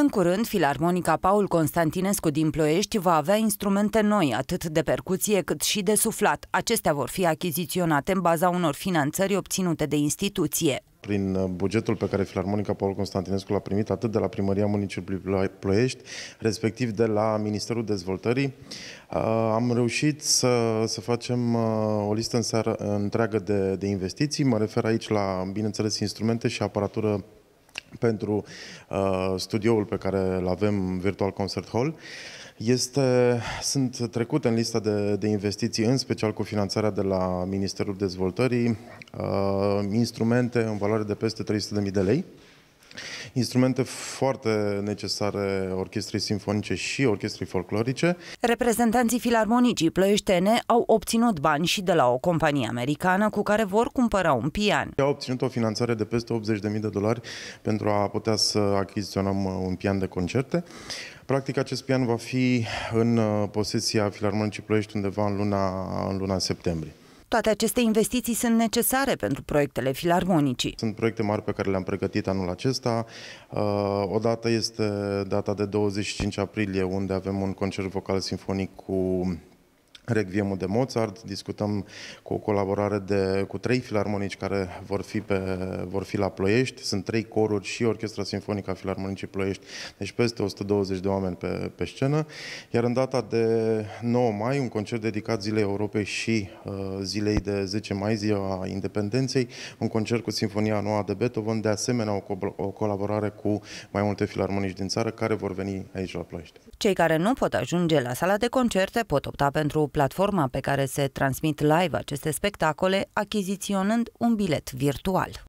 În curând, Filarmonica Paul Constantinescu din Ploiești va avea instrumente noi, atât de percuție cât și de suflat. Acestea vor fi achiziționate în baza unor finanțări obținute de instituție. Prin uh, bugetul pe care Filarmonica Paul Constantinescu l-a primit atât de la Primăria Municipiului Ploiești, respectiv de la Ministerul Dezvoltării, uh, am reușit să, să facem uh, o listă în seară, întreagă de, de investiții. Mă refer aici la, bineînțeles, instrumente și aparatură pentru uh, studioul pe care îl avem, Virtual Concert Hall. Este, sunt trecute în lista de, de investiții, în special cu finanțarea de la Ministerul Dezvoltării, uh, instrumente în valoare de peste 300.000 de lei. Uh, instrumente foarte necesare orchestrei simfonice și orchestrei folclorice. Reprezentanții filarmonicii plăieștene au obținut bani și de la o companie americană cu care vor cumpăra un pian. Au obținut o finanțare de peste 80.000 de dolari pentru a putea să achiziționăm uh, un pian de concerte. Practic, acest pian va fi în uh, posesia Filarmonicii plăiești undeva în luna, în luna septembrie. Toate aceste investiții sunt necesare pentru proiectele filarmonicii. Sunt proiecte mari pe care le-am pregătit anul acesta. Uh, odată este data de 25 aprilie, unde avem un concert vocal sinfonic cu Requiemul de Mozart, discutăm cu o colaborare de, cu trei filarmonici care vor fi, pe, vor fi la Ploiești, sunt trei coruri și Orchestra Sinfonică a Filarmonicii Ploiești, deci peste 120 de oameni pe, pe scenă, iar în data de 9 mai, un concert dedicat Zilei Europei și uh, zilei de 10 mai, ziua independenței, un concert cu Sinfonia Noua de Beethoven, de asemenea o, co- o colaborare cu mai multe filarmonici din țară care vor veni aici la Ploiești. Cei care nu pot ajunge la sala de concerte pot opta pentru platforma pe care se transmit live aceste spectacole, achiziționând un bilet virtual.